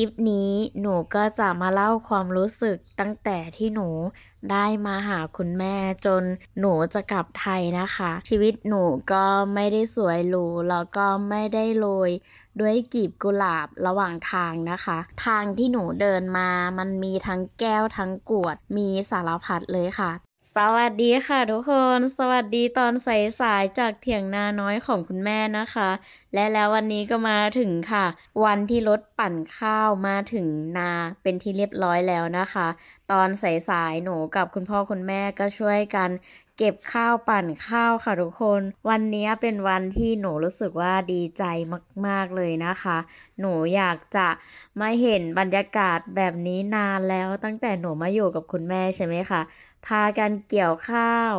ลิปนี้หนูก็จะมาเล่าความรู้สึกตั้งแต่ที่หนูได้มาหาคุณแม่จนหนูจะกลับไทยนะคะ ชีวิตหนูก็ไม่ได้สวยหรูแล้วก็ไม่ได้โรยด้วยกีบกุหลาบระหว่างทางนะคะ ทางที่หนูเดินมามันมีทั้งแก้วทั้งกวดมีสารพัดเลยค่ะสวัสดีค่ะทุกคน สวัสดีตอนสายจากเถียงนาน้อยของคุณแม่นะคะ และแล้ววันนี้ก็มาถึงค่ะ วันที่รถปั่นข้าวมาถึงนาเป็นที่เรียบร้อยแล้วนะคะ ตอนสายหนูกับคุณพ่อคุณแม่ก็ช่วยกันเก็บข้าวปั่นข้าวค่ะทุกคนวันนี้เป็นวันที่หนูรู้สึกว่าดีใจมากๆเลยนะคะ หนูอยากจะมาเห็นบรรยากาศแบบนี้นานแล้วตั้งแต่หนูมาอยู่กับคุณแม่ใช่ไหมคะพากันเกี่ยวข้าว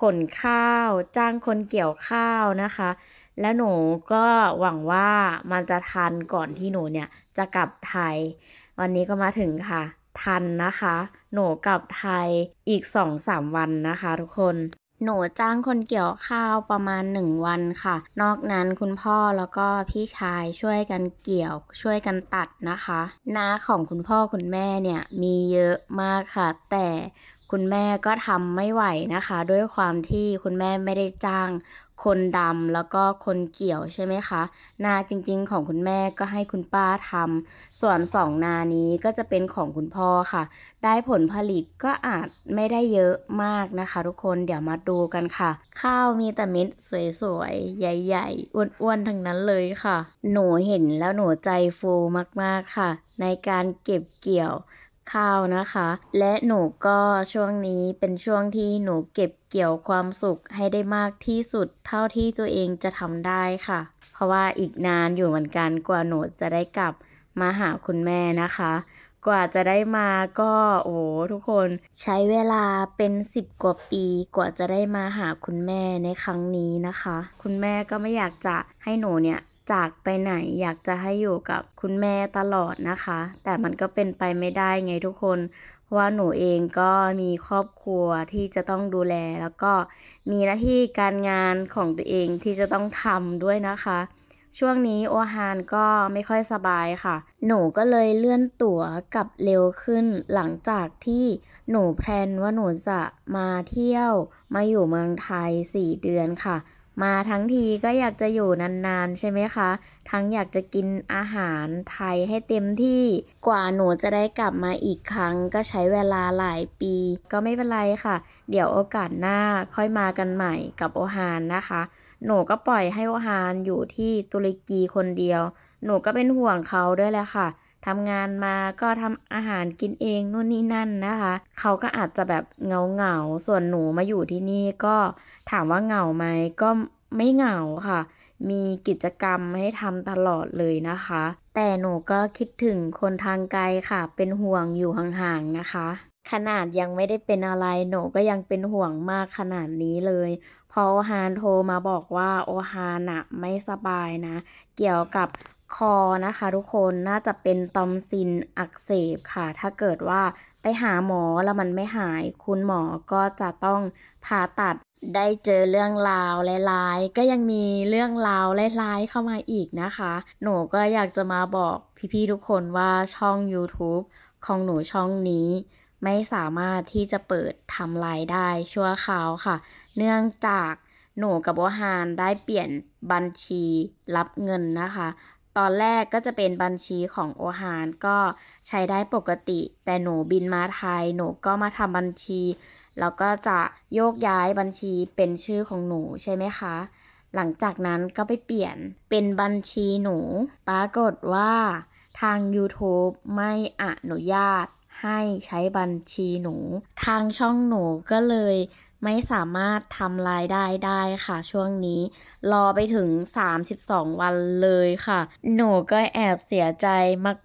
ขนข้าว จ้างคนเกี่ยวข้าวนะคะ และหนูก็หวังว่ามันจะทันก่อนที่หนูเนี่ยจะกลับไทย วันนี้ก็มาถึงค่ะ ทันนะคะ หนูกลับไทยอีกสองสามวันนะคะทุกคน หนูจ้างคนเกี่ยวข้าวประมาณหนึ่งวันค่ะ นอกนั้นคุณพ่อแล้วก็พี่ชายช่วยกันเกี่ยว ช่วยกันตัดนะคะ นาของคุณพ่อคุณแม่เนี่ยมีเยอะมากค่ะ แต่คุณแม่ก็ทำไม่ไหวนะคะ ด้วยความที่คุณแม่ไม่ได้จ้าง คนดำแล้วก็คนเกี่ยวใช่ไหมคะนาจริงๆ ของคุณแม่ก็ให้คุณป้าทำส่วนสองนานี้ก็จะเป็นของคุณพ่อค่ะ ได้ผลผลิตก็อาจไม่ได้เยอะมากนะคะทุกคนเดี๋ยวมาดูกันค่ะ ข้าวมีแต่เม็ดสวยๆ ใหญ่ๆอ้วนๆทั้งนั้นเลยค่ะ หนูเห็นแล้วหนูใจฟูมาก ๆค่ะ ในการเก็บเกี่ยวข้าวนะคะ และหนูก็ช่วงนี้เป็นช่วงที่หนูเก็บเกี่ยวความสุขให้ได้มากที่สุดเท่าที่ตัวเองจะทำได้ค่ะเพราะว่าอีกนานอยู่เหมือนกันกว่าหนูจะได้กลับ มาหาคุณแม่นะคะ กว่าจะได้มาก็โอ้ทุกคนใช้เวลาเป็นสิบกว่าปี กว่าจะได้มาหาคุณแม่ในครั้งนี้นะคะ คุณแม่ก็ไม่อยากจะให้หนูเนี่ยจากไปไหนอยากจะให้อยู่กับคุณแม่ตลอดนะคะ แต่มันก็เป็นไปไม่ได้ไงทุกคนเพราะว่าหนูเองก็มีครอบครัวที่จะต้องดูแล แล้วก็มีหน้าที่การงานของตัวเองที่จะต้องทำด้วยนะคะ ช่วงนี้โอฮานก็ไม่ค่อยสบายค่ะ หนูก็เลยเลื่อนตั๋วกับเร็วขึ้น หลังจากที่หนูแพลนว่าหนูจะมาเที่ยวมาอยู่เมืองไทย4เดือนค่ะมาทั้งทีก็อยากจะอยู่นาน ๆ ใช่ไหมคะ ทั้งอยากจะกินอาหารไทยให้เต็มที่กว่าหนูจะได้กลับมาอีกครั้งก็ใช้เวลาหลายปี ก็ไม่เป็นไรค่ะ เดี๋ยวโอกาสหน้าค่อยมากันใหม่กับโอฮานนะคะ หนู ก็ปล่อยให้โอฮานอยู่ที่ตุรกีคนเดียว หนูก็เป็นห่วงเขาด้วยแหละค่ะทำงานมาก็ทำอาหารกินเองนู่นนี่นั่นนะคะ เขาก็อาจจะแบบเงาเงาส่วนหนูมาอยู่ที่นี่ก็ถามว่าเหงาไหมก็ไม่เหงาค่ะ มีกิจกรรมให้ทำตลอดเลยนะคะ แต่หนูก็คิดถึงคนทางไกลค่ะ เป็นห่วงอยู่ห่างๆนะคะ ขนาดยังไม่ได้เป็นอะไรหนูก็ยังเป็นห่วงมากขนาดนี้เลยพอโอฮานโทรมาบอกว่าโอฮานะไม่สบายนะ เกี่ยวกับคอนะคะ ทุกคนน่าจะเป็นตอมซินอักเสบค่ะ ถ้าเกิดว่าไปหาหมอแล้วมันไม่หาย คุณหมอก็จะต้องผ่าตัดได้เจอเรื่องราวร้าย ๆ ก็ยังมีเรื่องราวร้ายๆเข้ามาอีกนะคะ หนูก็อยากจะมาบอก พี่ๆทุกคนว่าช่อง YouTube ของหนูช่องนี้ ไม่สามารถที่จะเปิดทำรายได้ ชั่วคราว ค่ะ เนื่องจากหนูกับโบฮานได้เปลี่ยนบัญชีรับเงินนะคะตอนแรกก็จะเป็นบัญชีของโอฮานก็ใช้ได้ปกติแต่หนูบินมาไทยหนูก็มาทำบัญชี แล้วก็จะโยกย้ายบัญชีเป็นชื่อของหนูใช่ไหมคะ หลังจากนั้นก็ไปเปลี่ยนเป็นบัญชีหนู ปรากฏว่าทาง YouTube ไม่อนุญาตให้ใช้บัญชีหนู ทางช่องหนูก็เลยไม่สามารถทำรายได้ได้ค่ะ ช่วงนี้ รอไปถึง 32 วันเลยค่ะ หนูก็แอบเสียใจ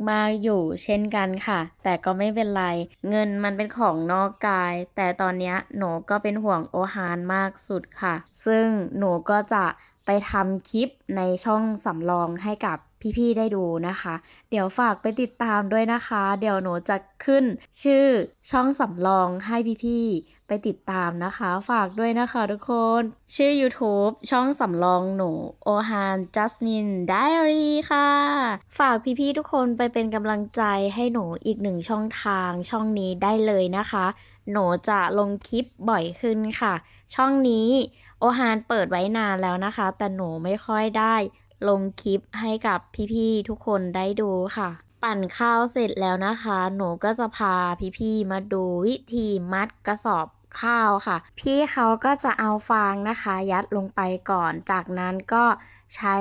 มากๆอยู่เช่นกันค่ะ แต่ก็ไม่เป็นไร เงินมันเป็นของนอกกาย แต่ตอนนี้หนูก็เป็นห่วงโอฮานมากสุดค่ะ ซึ่งหนูก็จะไปทำคลิปในช่องสำรองให้กับพี่ๆ ได้ดูนะคะ เดี๋ยวฝากไปติดตามด้วยนะคะ เดี๋ยวหนูจะขึ้น ชื่อช่องสำรองให้พี่ๆ ไปติดตามนะคะ ฝากด้วยนะคะทุกคน ชื่อ YouTube ช่องสำรองหนูโอฮานจัสมินไดอารี่ค่ะ ฝากพี่ๆ ทุกคนไปเป็นกำลังใจให้หนูอีกหนึ่งช่องทางช่องนี้ได้เลยนะคะ หนูจะลงคลิปบ่อยขึ้นค่ะ ช่องนี้โอฮานเปิดไว้นานแล้วนะคะ แต่หนูไม่ค่อยได้ลงคลิปให้กับพี่ๆ ทุกคนได้ดูค่ะ ปั่นข้าวเสร็จแล้วนะคะ หนูก็จะพาพี่ๆมาดู วิธีมัดกระสอบข้าวค่ะ พี่เขาก็จะเอาฟางนะคะ ยัดลงไปก่อน จากนั้นก็ใช้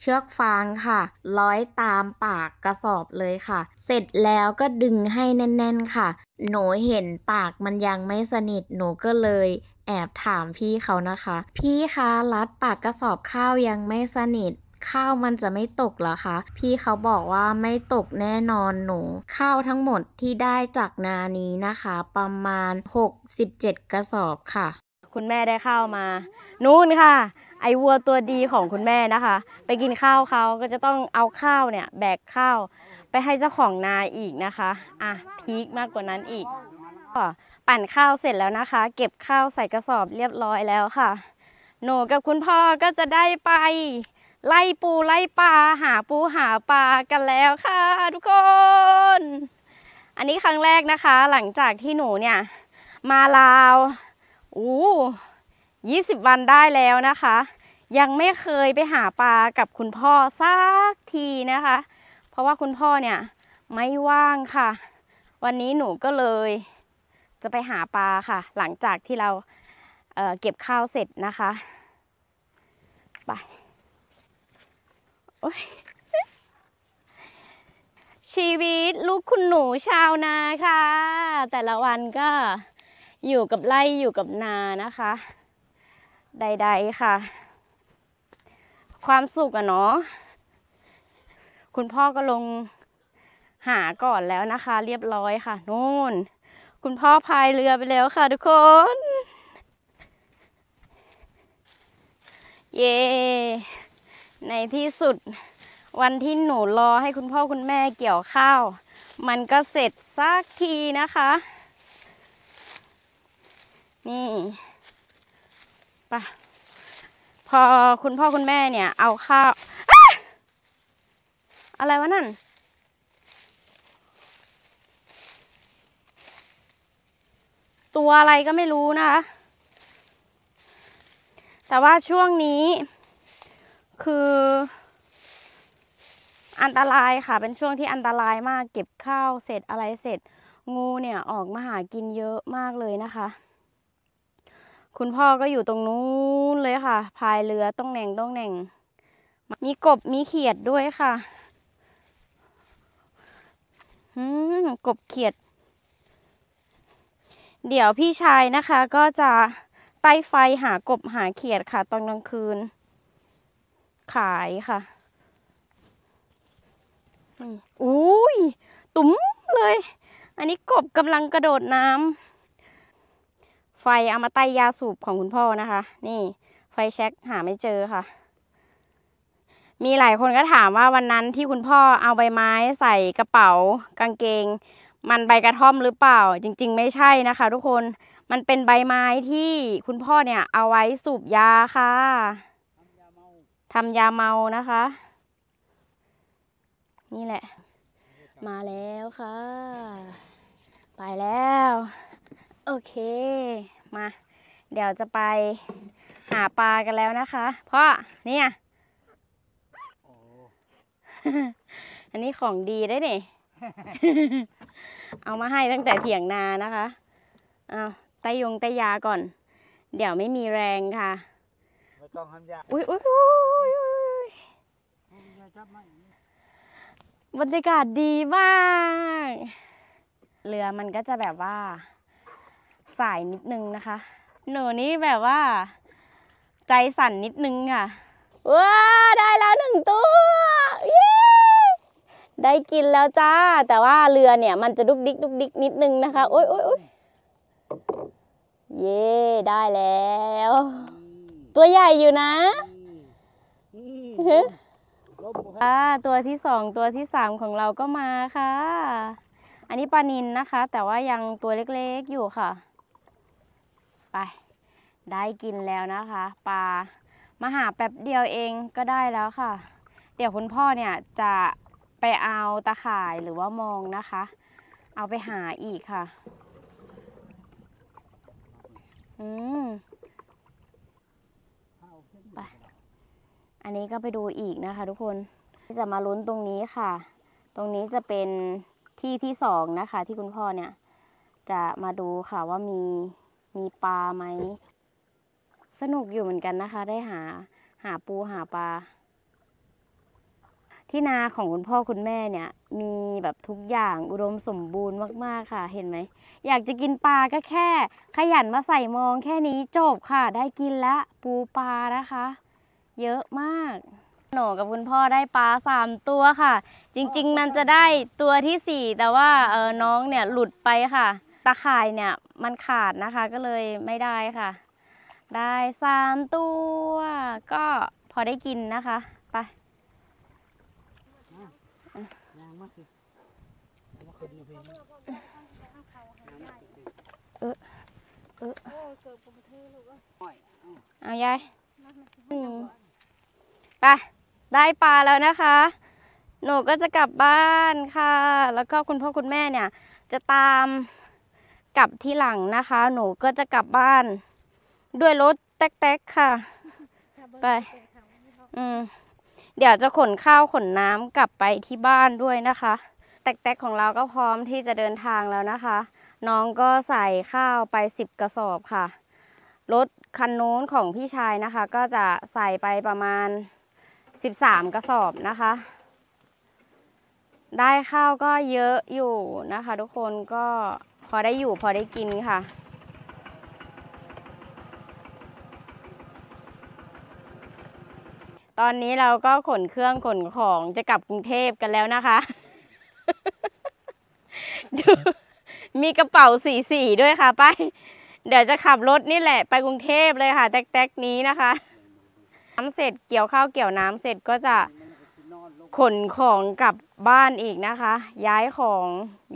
เชือกฟางค่ะ ร้อยตามปากกระสอบเลยค่ะ เสร็จแล้วก็ดึงให้แน่น ๆค่ะ หนูเห็นปากมันยังไม่สนิท หนูก็เลยแอบถามพี่เขานะคะ พี่คะรัดปากกระสอบข้าวยังไม่สนิทข้าวมันจะไม่ตกเหรอคะ พี่เขาบอกว่าไม่ตกแน่นอนหนูข้าวทั้งหมดที่ได้จากนานี้นะคะ ประมาณ 67กระสอบค่ะ คุณแม่ได้ข้าวมานู่นค่ะ ไอวัวตัวดีของคุณแม่นะคะ ไปกินข้าวเขาก็จะต้องเอาข้าวเนี่ย แบกข้าวไปให้เจ้าของนาอีกนะคะอ่ะพีคมากกว่านั้นอีกก็ปั่นข้าวเสร็จแล้วนะคะ เก็บข้าวใส่กระสอบเรียบร้อยแล้วค่ะหนูกับคุณพ่อก็จะได้ไปไล่ปูไล่ปลาหาปูหาปลากันแล้วค่ะ ทุกคน อันนี้ครั้งแรกนะคะ หลังจากที่หนูเนี่ย มาลาวอู้ยี่สิบวันได้แล้วนะคะ ยังไม่เคยไปหาปลากับคุณพ่อสักทีนะคะ เพราะว่าคุณพ่อเนี่ยไม่ว่างค่ะ วันนี้หนูก็เลย จะไปหาปลาค่ะ หลังจากที่เราเเก็บข้าวเสร็จนะคะ ไปชีวิตลูกคุณหนูชาวนาค่ะ แต่ละวันก็อยู่กับไร่อยู่กับนานะคะ ใดๆค่ะ ความสุขอะเนาะคุณพ่อก็ลงหาก่อนแล้วนะคะ เรียบร้อยค่ะนู่นคุณพ่อพายเรือไปแล้วค่ะทุกคน เย้ในที่สุดวันที่หนูรอให้คุณพ่อคุณแม่เกี่ยวข้าว มันก็เสร็จสักทีนะคะ นี่ปะพอคุณพ่อคุณแม่เนี่ย เอาข้าว อะไรวะนั่น ตัวอะไรก็ไม่รู้นะคะ แต่ว่าช่วงนี้คืออันตรายค่ะ เป็นช่วงที่อันตรายมากเก็บข้าวเสร็จอะไรเสร็จ งูเนี่ยออกมาหากินเยอะมากเลยนะคะ คุณพ่อก็อยู่ตรงนู้นเลยค่ะพายเรือต้องแหน่งต้องแหน่งมีกบมีเขียดด้วยค่ะืมกบเขียด เดี๋ยวพี่ชายนะคะ ก็จะใต้ไฟหากบหาเขียดค่ะตอนกลางคืนขายค่ะอุ้ย ตุ๋มเลย อันนี้กบกำลังกระโดดน้ำไฟเอามาไต้ยาสูบของคุณพ่อนะคะ นี่ ไฟแช็กหาไม่เจอค่ะ มีหลายคนก็ถามว่าวันนั้นที่คุณพ่อเอาใบไม้ใส่กระเป๋า กางเกง มันใบกระท่อมหรือเปล่า จริง ๆ ไม่ใช่นะคะ ทุกคน มันเป็นใบไม้ที่คุณพ่อเนี่ย เอาไว้สูบยาค่ะทำยาเมานะคะ นี่แหละ มาแล้วค่ะ ไปแล้ว โอเค มา เดี๋ยวจะไปหาปลากันแล้วนะคะพ่อเนี่ยอันนี้ของดีได้เนี่ยเอามาให้ตั้งแต่เถียงนานะคะเอาไตยงไตยาก่อน เดี๋ยวไม่มีแรงค่ะต้องห้ยาอุ้ยอุ้ยอุ้ยอุ้ยบรรยากาศดีมากเรือมันก็จะแบบว่าสายนิดนึงนะคะ หนูนี่แบบว่า ใจสั่นนิดนึงค่ะ ว้า ได้แล้วหนึ่งตัวได้กินแล้วจ้า แต่ว่าเรือเนี่ย มันจะดุกดิกดุกดิกนิดนึงนะคะ โอ๊ยโอ๊ยโอ๊ยเย่ได้แล้วตัวใหญ่อยู่นะอ่าตัวที่สองตัวที่สามของเราก็มาค่ะ อันนี้ปลานินนะคะ แต่ว่ายังตัวเล็กๆอยู่ค่ะ ไปได้กินแล้วนะคะ ปลามาหาแป๊บเดียวเองก็ได้แล้วค่ะ เดี๋ยวคุณพ่อเนี่ยจะ ไปเอาตะข่ายหรือว่ามองนะคะ เอาไปหาอีกค่ะ อืมไปอันนี้ก็ไปดูอีกนะคะทุกคน จะมาลุ้นตรงนี้ค่ะ ตรงนี้จะเป็นที่ที่สองนะคะที่คุณพ่อเนี่ย จะมาดูค่ะว่ามีมีปลาไหม สนุกอยู่เหมือนกันนะคะได้หาหาปูหาปลาที่นาของคุณพ่อคุณแม่เนี่ยมีแบบทุกอย่างอุดมสมบูรณ์มากๆค่ะเห็นไหมอยากจะกินปลาก็แค่ ขยันมาใส่มองแค่นี้จบค่ะ ได้กินละปูปลานะคะ เยอะมากหนูกับคุณพ่อได้ปลาสามตัวค่ะ จริงๆมันจะได้ตัวที่สี่แต่ว่าเออน้องเนี่ยหลุดไปค่ะ ตะข่ายเนี่ยมันขาดนะคะก็เลยไม่ได้ค่ะ ได้สามตัวก็พอได้กินนะคะเเออ เออเอายายไป ได้ปลาแล้วนะคะ หนูก็จะกลับบ้านค่ะ แล้วก็คุณพ่อคุณแม่เนี่ย จะตามกลับที่หลังนะคะ หนูก็จะกลับบ้านด้วยรถแต๊กๆค่ะ ไป อืมเดี๋ยวจะขนข้าวขนน้ำกลับไปที่บ้านด้วยนะคะ แตกๆของเราก็พร้อมที่จะเดินทางแล้วนะคะ น้องก็ใส่ข้าวไปสิบกระสอบค่ะรถคันโน้นของพี่ชายนะคะก็จะใส่ไปประมาณสสิบามกระสอบนะคะ ได้ข้าวก็เยอะอยู่นะคะทุกคนก็พอได้อยู่พอได้กินค่ะตอนนี้เราก็ขนเครื่องขนของจะกลับกรุงเทพกันแล้วนะคะ มีกระเป๋าสีสีด้วยค่ะ ไป เดี๋ยวจะขับรถนี่แหละ ไปกรุงเทพเลยค่ะแท็กๆนี้นะคะน้ำเสร็จเกี่ยวข้าวเกี่ยวน้ำเสร็จก็จะขนของกลับบ้านอีกนะคะ ย้ายของ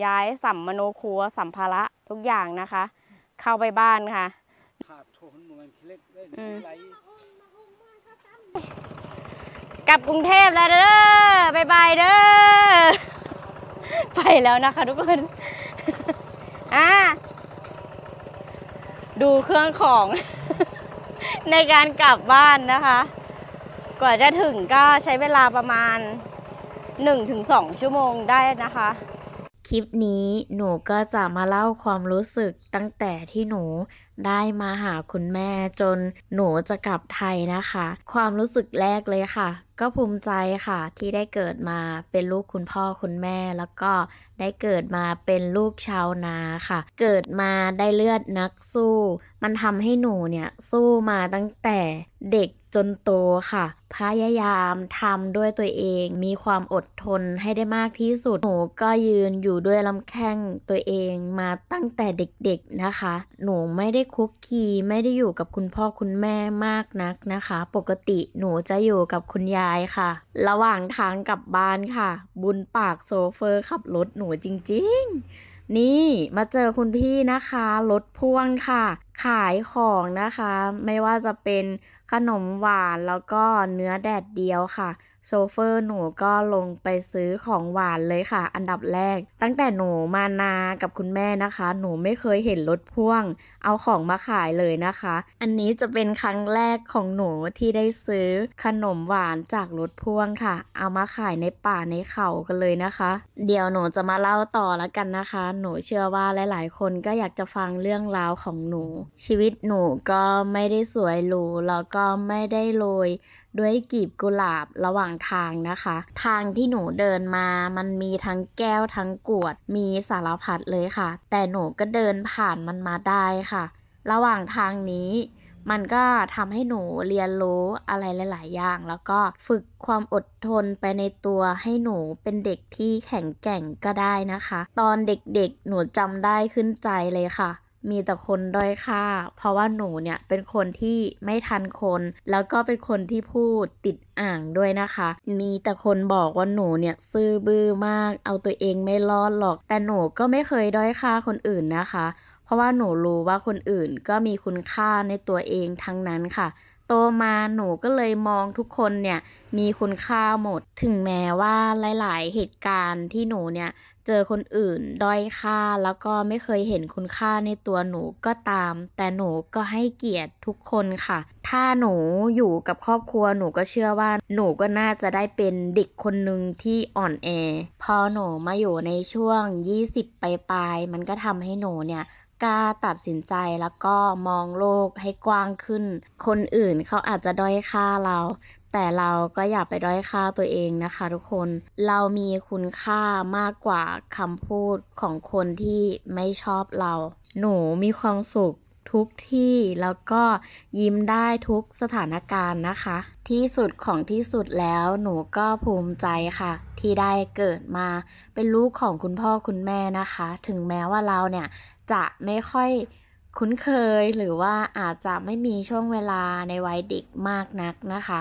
ย้ายสัมมโนครัวสัมภาระทุกอย่างนะคะ เข้าไปบ้านค่ะกลับกรุงเทพแล้วเด้อบายบายเด้อ ไปแล้วนะคะ ทุกคนอ่าดูเครื่องของในการกลับบ้านนะคะ กว่าจะถึงก็ใช้เวลาประมาณ 1-2 ชั่วโมงได้นะคะลิปนี้หนูก็จะมาเล่าความรู้สึกตั้งแต่ที่หนูได้มาหาคุณแม่จนหนูจะกลับไทยนะคะ ความรู้สึกแรกเลยค่ะ ก็ภูมิใจค่ะที่ได้เกิดมาเป็นลูกคุณพ่อคุณแม่แล้วก็ได้เกิดมาเป็นลูกชาวนาค่ะ เกิดมาได้เลือดนักสู้ มันทำให้หนูเนี่ย สู้มาตั้งแต่เด็กจนโตค่ะ พยายามทำด้วยตัวเอง มีความอดทนให้ได้มากที่สุด หนูก็ยืนอยู่ด้วยลำแข้งตัวเองมาตั้งแต่เด็กๆนะคะ หนูไม่ได้คุกคีไม่ได้อยู่กับคุณพ่อคุณแม่มากนักนะคะ ปกติหนูจะอยู่กับคุณยายค่ะ ระหว่างทางกลับบ้านค่ะ บุญปากโซเฟอร์ขับรถหนูจริงๆ นี่มาเจอคุณพี่นะคะ รถพ่วงค่ะขายของนะคะไม่ว่าจะเป็นขนมหวานแล้วก็เนื้อแดดเดียวค่ะ โซเฟอร์หนูก็ลงไปซื้อของหวานเลยค่ะ อันดับแรก ตั้งแต่หนูมานากับคุณแม่นะคะ หนูไม่เคยเห็นรถพ่วง เอาของมาขายเลยนะคะ อันนี้จะเป็นครั้งแรกของหนูที่ได้ซื้อขนมหวานจากรถพ่วงค่ะ เอามาขายในป่าในเขากันเลยนะคะ เดี๋ยวหนูจะมาเล่าต่อแล้วกันนะคะ หนูเชื่อว่าหลายๆ คนก็อยากจะฟังเรื่องราวของหนูชีวิตหนูก็ไม่ได้สวยหรูแล้วก็ไม่ได้โรยด้วยกีบกุหลาบระหว่างทางนะคะ ทางที่หนูเดินมามันมีทั้งแก้วทั้งกวด มีสารพัดเลยค่ะ แต่หนูก็เดินผ่านมันมาได้ค่ะ ระหว่างทางนี้มันก็ทำให้หนูเรียนรู้อะไรหลาย ๆ อย่าง แล้วก็ฝึกความอดทนไปในตัวให้หนูเป็นเด็กที่แข็งแกร่งก็ได้นะคะ ตอนเด็กๆ หนูจำได้ขึ้นใจเลยค่ะมีแต่คนด้อยค่า เพราะว่าหนูเนี่ยเป็นคนที่ไม่ทันคน แล้วก็เป็นคนที่พูดติดอ่างด้วยนะคะ มีแต่คนบอกว่าหนูเนี่ยซื่อบื้อมาก เอาตัวเองไม่รอดหรอก แต่หนูก็ไม่เคยด้อยค่าคนอื่นนะคะ เพราะว่าหนูรู้ว่าคนอื่นก็มีคุณค่าในตัวเองทั้งนั้นค่ะตมาหนูก็เลยมองทุกคนเนี่ยมีคุณค่าหมดถึงแม้ว่าหลายๆเหตุการณ์ที่หนูเนี่ยเจอคนอื่น ด้อยค่าแล้วก็ไม่เคยเห็นคุณค่าในตัวหนูก็ตาม แต่หนูก็ให้เกียรติทุกคนค่ะ ถ้าหนูอยู่กับครอบครัวหนูก็เชื่อว่าหนูก็น่าจะได้เป็นเด็กคนหนึ่งที่อ่อนแอพอหนูมาอยู่ในช่วง20ปลายๆมันก็ทำให้หนูเนี่ยกล้าตัดสินใจแล้วก็มองโลกให้กว้างขึ้น คนอื่นเขาอาจจะด้อยค่าเรา แต่เราก็อย่าไปด้อยค่าตัวเองนะคะทุกคน เรามีคุณค่ามากกว่าคำพูดของคนที่ไม่ชอบเรา หนูมีความสุขทุกที่แล้วก็ยิ้มได้ทุกสถานการณ์นะคะ ที่สุดของที่สุดแล้วหนูก็ภูมิใจค่ะ ที่ได้เกิดมาเป็นลูกของคุณพ่อคุณแม่นะคะ ถึงแม้ว่าเราเนี่ยจะไม่ค่อยคุ้นเคยหรือว่าอาจจะไม่มีช่วงเวลาในวัยเด็กมากนักนะคะ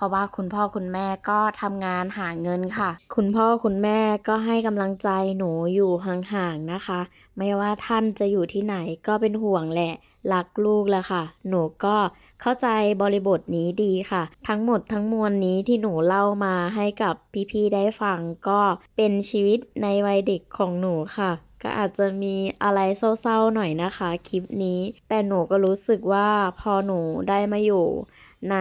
เพราะว่าคุณพ่อคุณแม่ก็ทำงานหาเงินค่ะ คุณพ่อคุณแม่ก็ให้กำลังใจหนูอยู่ห่างๆนะคะ ไม่ว่าท่านจะอยู่ที่ไหนก็เป็นห่วงแหละรักลูกแล้วค่ะ หนูก็เข้าใจบริบทนี้ดีค่ะ ทั้งหมดทั้งมวลนี้ที่หนูเล่ามาให้กับพี่ๆได้ฟังก็เป็นชีวิตในวัยเด็กของหนูค่ะ ก็อาจจะมีอะไรเศร้า ๆหน่อยนะคะคลิปนี้ แต่หนูก็รู้สึกว่าพอหนูได้มาอยู่ใน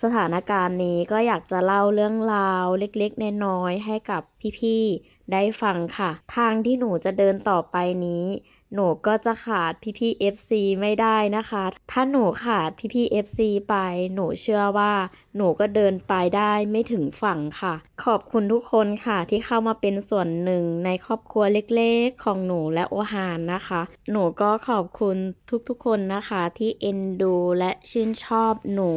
สถานการณ์นี้ก็อยากจะเล่าเรื่องราวเล็กๆน้อยๆให้กับพี่ๆได้ฟังค่ะ ทางที่หนูจะเดินต่อไปนี้ หนูก็จะขาดพี่ๆ FC ไม่ได้นะคะ ถ้าหนูขาดพี่ๆ FC ไปหนูเชื่อว่าหนูก็เดินไปได้ไม่ถึงฝั่งค่ะ ขอบคุณทุกคนค่ะที่เข้ามาเป็นส่วนหนึ่งในครอบครัวเล็ก ๆ ของหนูและโอฮานนะคะ หนูก็ขอบคุณทุกๆคนนะคะที่เอ็นดู และชื่นชอบหนู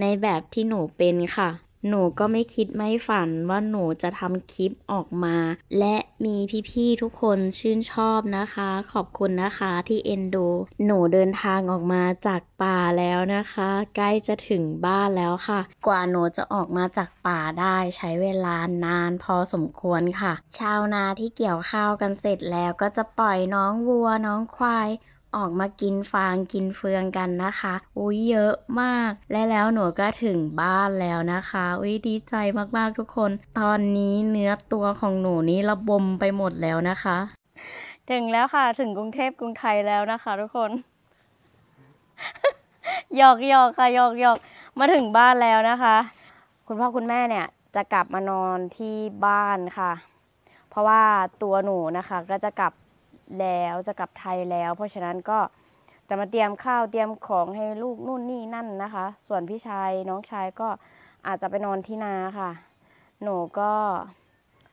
ในแบบที่หนูเป็นค่ะ หนูก็ไม่คิดไม่ฝันว่าหนูจะทำคลิปออกมา และมีพี่ๆทุกคนชื่นชอบนะคะ ขอบคุณนะคะที่เอ็นดู หนูเดินทางออกมาจากป่าแล้วนะคะ ใกล้จะถึงบ้านแล้วค่ะ กว่าหนูจะออกมาจากป่าได้ ใช้เวลานาน พอสมควรค่ะ ชาวนาที่เกี่ยวข้าวกันเสร็จแล้ว ก็จะปล่อยน้องวัวน้องควายออกมากินฟางกินเฟืองกันนะคะ อุ้ยเยอะมาก และแล้วหนูก็ถึงบ้านแล้วนะคะ อุ้ยดีใจมากๆทุกคน ตอนนี้เนื้อตัวของหนูนี้ระบมไปหมดแล้วนะคะ ถึงแล้วค่ะ ถึงกรุงเทพกรุงไทยแล้วนะคะทุกคนหยอกหยอกค่ะหยอกหยอกมาถึงบ้านแล้วนะคะ คุณพ่อคุณแม่เนี่ยจะกลับมานอนที่บ้านค่ะ เพราะว่าตัวหนูนะคะ ก็จะกลับแล้วจะกลับไทยแล้วเพราะฉะนั้นก็จะมาเตรียมข้าวเตรียมของให้ลูกนู่นนี่นั่นนะคะ ส่วนพี่ชายน้องชายก็อาจจะไปนอนที่นาค่ะหนูก็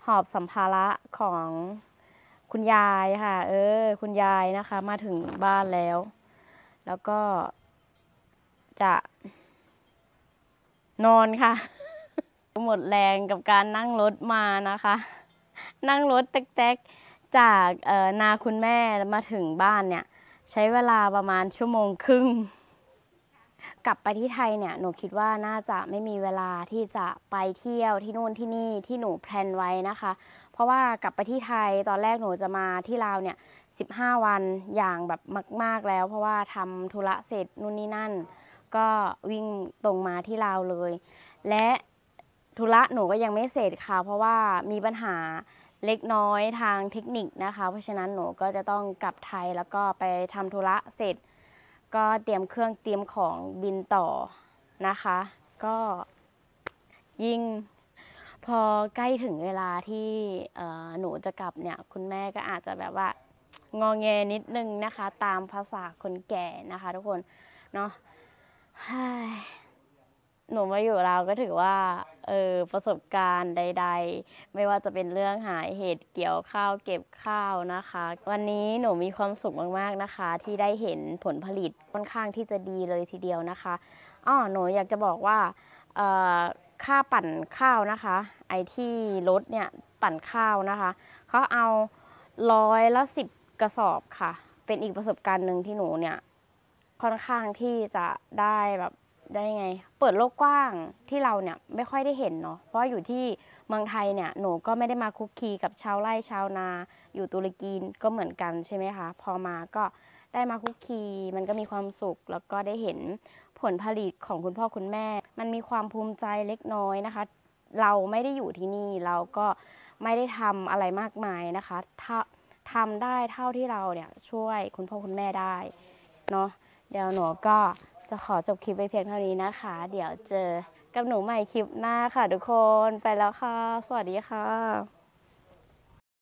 หอบสัมภาระของคุณยายค่ะ เออ คุณยายนะคะ มาถึงบ้านแล้ว แล้วก็จะ นอนค่ะหมดแรงกับการนั่งรถมานะคะ นั่งรถแต๊กจากนาคุณแม่มาถึงบ้านเนี่ย ใช้เวลาประมาณชั่วโมงครึ่ง กลับไปที่ไทยเนี่ย หนูคิดว่าน่าจะไม่มีเวลาที่จะไปเที่ยวที่นู่นที่นี่ที่หนูแพลนไว้นะคะ เพราะว่ากลับไปที่ไทยตอนแรกหนูจะมาที่ลาวเนี่ย 15 วันอย่างแบบมากๆแล้ว เพราะว่าทำธุระเสร็จนู่นนี่นั่นก็วิ่งตรงมาที่ลาวเลย และธุระหนูก็ยังไม่เสร็จค่ะเพราะว่ามีปัญหาเล็กน้อยทางเทคนิคนะคะ เพราะฉะนั้นหนูก็จะต้องกลับไทยแล้วก็ไปทำธุระเสร็จ ก็เตรียมเครื่องเตรียมของบินต่อนะคะ ก็ยิ่งพอใกล้ถึงเวลาที่หนูจะกลับเนี่ย คุณแม่ก็อาจจะแบบว่า งองแงนิดนึงนะคะ ตามภาษาคนแก่นะคะทุกคนเนาะหนูมาอยู่เราก็ถือว่าเออประสบการณ์ใดๆไม่ว่าจะเป็นเรื่องหาเห็ดเกี่ยวข้าวเก็บข้าวนะคะ วันนี้หนูมีความสุขมากๆนะคะที่ได้เห็นผลผลิตค่อนข้างที่จะดีเลยทีเดียวนะคะอ๋อหนูอยากจะบอกว่าค่าปั่นข้าวนะคะ ไอที่รถเนี่ยปั่นข้าวนะคะเขาเอาร้อยละสิบกระสอบค่ะ เป็นอีกประสบการณ์หนึ่งที่หนูเนี่ยค่อนข้างที่จะได้แบบได้ไงเปิดโลกกว้างที่เราเนี่ยไม่ค่อยได้เห็นเนาะเพราะอยู่ที่เมืองไทยเนี่ยหนูก็ไม่ได้มาคุกคีกับชาวไร่ชาวนา อยู่ตุรกีก็เหมือนกันใช่ไหมคะพอมาก็ได้มาคุกคี มันก็มีความสุขแล้วก็ได้เห็นผลผลิตของคุณพ่อคุณแม่ มันมีความภูมิใจเล็กน้อยนะคะ เราไม่ได้อยู่ที่นี่เราก็ไม่ได้ทำอะไรมากมายนะคะ ถ้าทำได้เท่าที่เราเนี่ยช่วยคุณพ่อคุณแม่ได้เนาะเดี๋ยวหนูก็จะขอจบคลิปไปเพียงเท่านี้นะคะ เดี๋ยวเจอกับหนูใหม่คลิปหน้าค่ะทุกคนไปแล้วค่ะ สวัสดีค่ะ